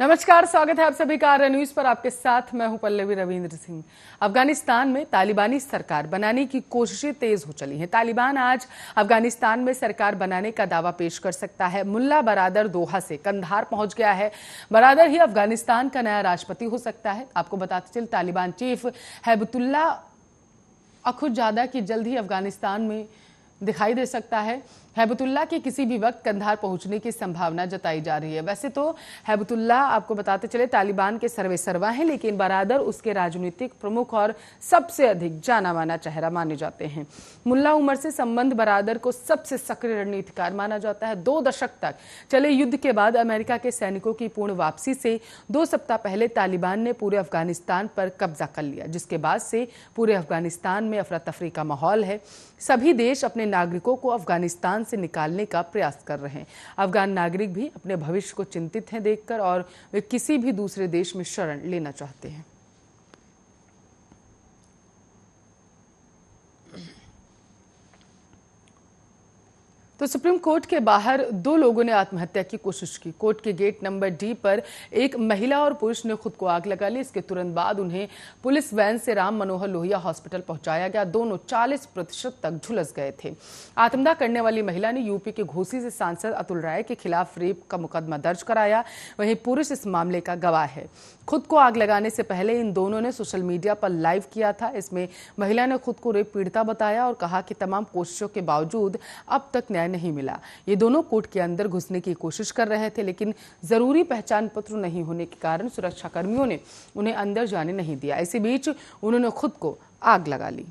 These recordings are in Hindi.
नमस्कार स्वागत है आप सभी का आर न्यूज पर आपके साथ मैं हूं पल्लवी रविंद्र सिंह अफगानिस्तान में तालिबानी सरकार बनाने की कोशिशें तेज हो चली हैं तालिबान आज अफगानिस्तान में सरकार बनाने का दावा पेश कर सकता है मुल्ला बरादर दोहा से कंधार पहुंच गया है बरादर ही अफगानिस्तान का नया राष्ट्रपति हो सकता है आपको बताते चल तालिबान चीफ हैबतुल्ला अखुजादा की जल्द ही अफगानिस्तान में दिखाई दे सकता है हैबतुल्ला के किसी भी वक्त कंधार पहुंचने की संभावना जताई जा रही है वैसे तो हैबतुल्ला आपको बताते चले तालिबान के सर्वे सर्वा हैं लेकिन बरादर उसके राजनीतिक प्रमुख और सबसे अधिक जाना माना चेहरा माने जाते हैं मुल्ला उमर से संबंध बरादर को सबसे सक्रिय रणनीतिकार माना जाता है दो दशक तक चले युद्ध के बाद अमेरिका के सैनिकों की पूर्ण वापसी से दो सप्ताह पहले तालिबान ने पूरे अफगानिस्तान पर कब्जा कर लिया जिसके बाद से पूरे अफगानिस्तान में अफरा तफरी का माहौल है सभी देश अपने नागरिकों को अफगानिस्तान से निकालने का प्रयास कर रहे हैं अफगान नागरिक भी अपने भविष्य को चिंतित हैं देखकर और वे किसी भी दूसरे देश में शरण लेना चाहते हैं तो सुप्रीम कोर्ट के बाहर दो लोगों ने आत्महत्या की कोशिश की कोर्ट के गेट नंबर डी पर एक महिला और पुरुष ने खुद को आग लगा ली इसके तुरंत बाद उन्हें पुलिस वैन से राम मनोहर लोहिया हॉस्पिटल पहुंचाया गया दोनों 40 प्रतिशत तक झुलस गए थे आत्मदाह करने वाली महिला ने यूपी के घोसी से सांसद अतुल राय के खिलाफ रेप का मुकदमा दर्ज कराया वहीं पुरुष इस मामले का गवाह है खुद को आग लगाने से पहले इन दोनों ने सोशल मीडिया पर लाइव किया था इसमें महिला ने खुद को रेप पीड़िता बताया और कहा कि तमाम कोशिशों के बावजूद अब तक न्याय नहीं मिला ये दोनों कोर्ट के अंदर घुसने की कोशिश कर रहे थे लेकिन जरूरी पहचान पत्र नहीं होने के कारण सुरक्षा कर्मियों ने उन्हें अंदर जाने नहीं दिया इसी बीच उन्होंने खुद को आग लगा ली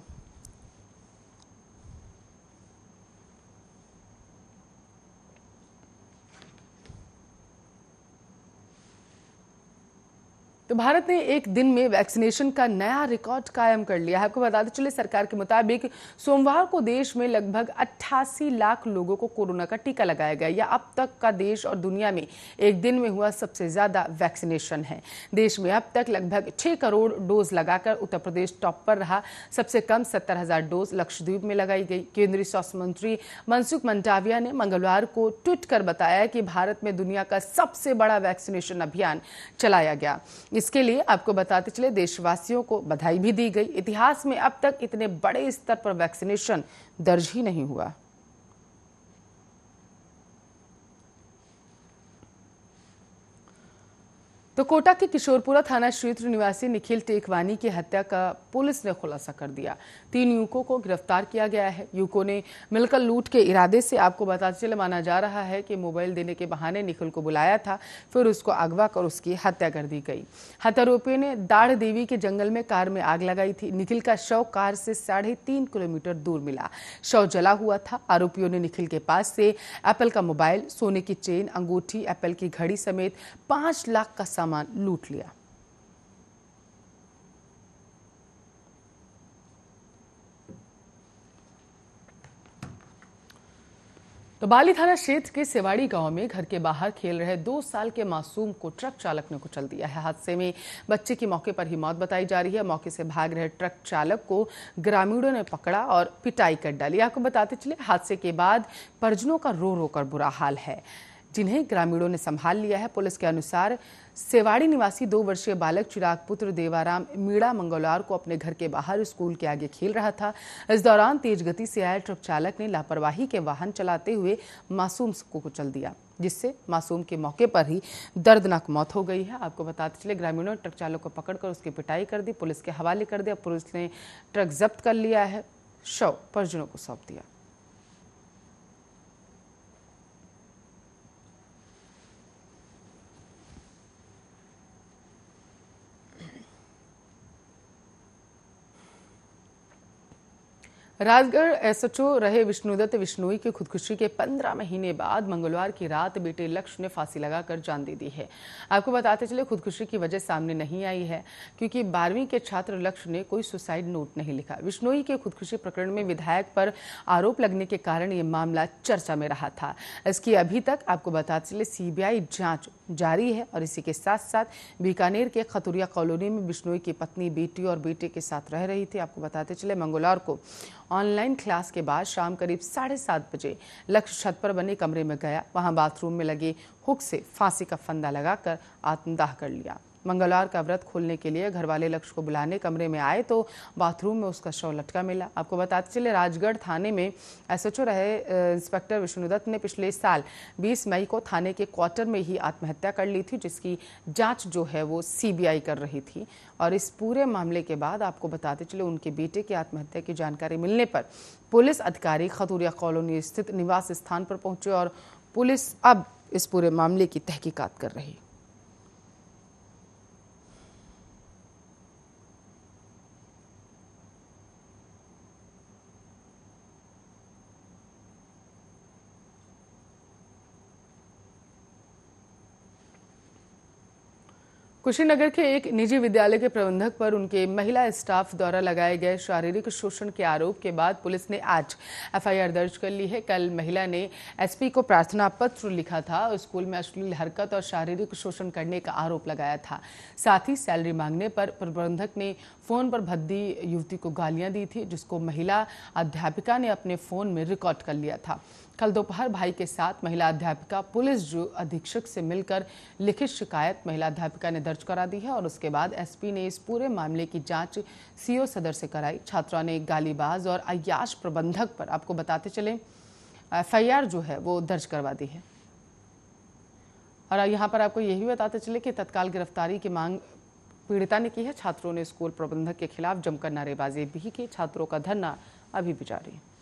तो भारत ने एक दिन में वैक्सीनेशन का नया रिकॉर्ड कायम कर लिया है आपको बताते चले सरकार के मुताबिक सोमवार को देश में लगभग 88 लाख लोगों को कोरोना का टीका लगाया गया यह अब तक का देश और दुनिया में एक दिन में हुआ सबसे ज्यादा वैक्सीनेशन है देश में अब तक लगभग 6 करोड़ डोज लगाकर उत्तर प्रदेश टॉप पर रहा सबसे कम सत्तर हजार डोज लक्षद्वीप में लगाई गई केंद्रीय स्वास्थ्य मंत्री मनसुख मंडाविया ने मंगलवार को ट्वीट कर बताया कि भारत में दुनिया का सबसे बड़ा वैक्सीनेशन अभियान चलाया गया इसके लिए आपको बताते चले देशवासियों को बधाई भी दी गई इतिहास में अब तक इतने बड़े स्तर पर वैक्सीनेशन दर्ज ही नहीं हुआ तो कोटा के किशोरपुरा थाना क्षेत्र निवासी निखिल टेकवानी की हत्या का पुलिस ने खुलासा कर दिया तीन युवकों को गिरफ्तार किया गया है युवकों ने मिलकर लूट के इरादे से आपको बताते चले माना जा रहा है कि मोबाइल देने के बहाने निखिल को बुलाया था फिर उसको अगवा कर उसकी हत्या कर दी गई हत्यारोपियों ने दाढ़ देवी के जंगल में कार में आग लगाई थी निखिल का शव कार से साढ़े तीन किलोमीटर दूर मिला शव जला हुआ था आरोपियों ने निखिल के पास से एप्पल का मोबाइल सोने की चेन अंगूठी एप्पल की घड़ी समेत पांच लाख का सामान लूट लिया तो बाली थाना क्षेत्र के सेवाड़ी गांव में घर के बाहर खेल रहे दो साल के मासूम को ट्रक चालक ने कुचल दिया है हादसे में बच्चे की मौके पर ही मौत बताई जा रही है मौके से भाग रहे ट्रक चालक को ग्रामीणों ने पकड़ा और पिटाई कर डाली आपको बताते चले हादसे के बाद परिजनों का रो रो कर बुरा हाल है जिन्हें ग्रामीणों ने संभाल लिया है पुलिस के अनुसार सेवाड़ी निवासी दो वर्षीय बालक चिराग पुत्र देवाराम मीणा मंगलवार को अपने घर के बाहर स्कूल के आगे खेल रहा था इस दौरान तेज गति से आए ट्रक चालक ने लापरवाही के वाहन चलाते हुए मासूम को कुचल दिया जिससे मासूम के मौके पर ही दर्दनाक मौत हो गई है आपको बताते चले ग्रामीणों ने ट्रक चालक को पकड़कर उसकी पिटाई कर दी पुलिस के हवाले कर दिया पुलिस ने ट्रक जब्त कर लिया है शव परिजनों को सौंप दिया राजगढ़ एसएचओ रहे विष्णुदत्त विष्णुई की खुदकुशी के पंद्रह महीने बाद मंगलवार की रात बेटे लक्ष्य ने फांसी लगाकर जान दे दी है आपको बताते चले खुदकुशी की वजह सामने नहीं आई है क्योंकि बारहवीं के छात्र लक्ष्य ने कोई सुसाइड नोट नहीं लिखा विष्णोई के खुदकुशी प्रकरण में विधायक पर आरोप लगने के कारण ये मामला चर्चा में रहा था इसकी अभी तक आपको बताते चले सीबीआई जांच जारी है और इसी के साथ साथ बीकानेर के खतुरिया कॉलोनी में बिश्नोई की पत्नी बेटी और बेटे के साथ रह रही थी आपको बताते चले मंगलवार को ऑनलाइन क्लास के बाद शाम करीब साढ़े सात बजे लक्ष्य छत पर बने कमरे में गया वहां बाथरूम में लगे हुक से फांसी का फंदा लगाकर आत्मदाह कर लिया मंगलवार का व्रत खोलने के लिए घर वाले लक्ष्य को बुलाने कमरे में आए तो बाथरूम में उसका शव लटका मिला आपको बताते चले राजगढ़ थाने में एसएचओ रहे इंस्पेक्टर विष्णुदत्त ने पिछले साल 20 मई को थाने के क्वार्टर में ही आत्महत्या कर ली थी जिसकी जाँच जो है वो सी कर रही थी और इस पूरे मामले के बाद आपको बताते चले उनके बेटे की आत्महत्या की जानकारी मिलने पर पुलिस अधिकारी खतूरिया कॉलोनी स्थित निवास स्थान पर पहुंचे और पुलिस अब इस पूरे मामले की तहकीकात कर रही है कुशीनगर के एक निजी विद्यालय के प्रबंधक पर उनके महिला स्टाफ द्वारा लगाए गए शारीरिक शोषण के आरोप के बाद पुलिस ने आज एफआईआर दर्ज कर ली है कल महिला ने एसपी को प्रार्थना पत्र लिखा था और स्कूल में अश्लील हरकत और शारीरिक शोषण करने का आरोप लगाया था साथ ही सैलरी मांगने पर प्रबंधक ने फोन पर भद्दी युवती को गालियां दी थी जिसको महिला अध्यापिका ने अपने फोन में रिकॉर्ड कर लिया था कल दोपहर भाई के साथ महिला अध्यापिका पुलिस जो अधीक्षक से मिलकर लिखित शिकायत महिला अध्यापिका ने दर्ज दर्ज करा दी है और उसके बाद एसपी ने इस पूरे मामले की जांच सीओ सदर से कराई छात्रा ने गालीबाज और अयाश प्रबंधक पर आपको बताते चले एफ जो है वो दर्ज करवा दी है और यहाँ पर आपको यही बताते चले कि तत्काल गिरफ्तारी की मांग पीड़िता ने की है छात्रों ने स्कूल प्रबंधक के खिलाफ जमकर नारेबाजी भी की छात्रों का धरना अभी भी जारी है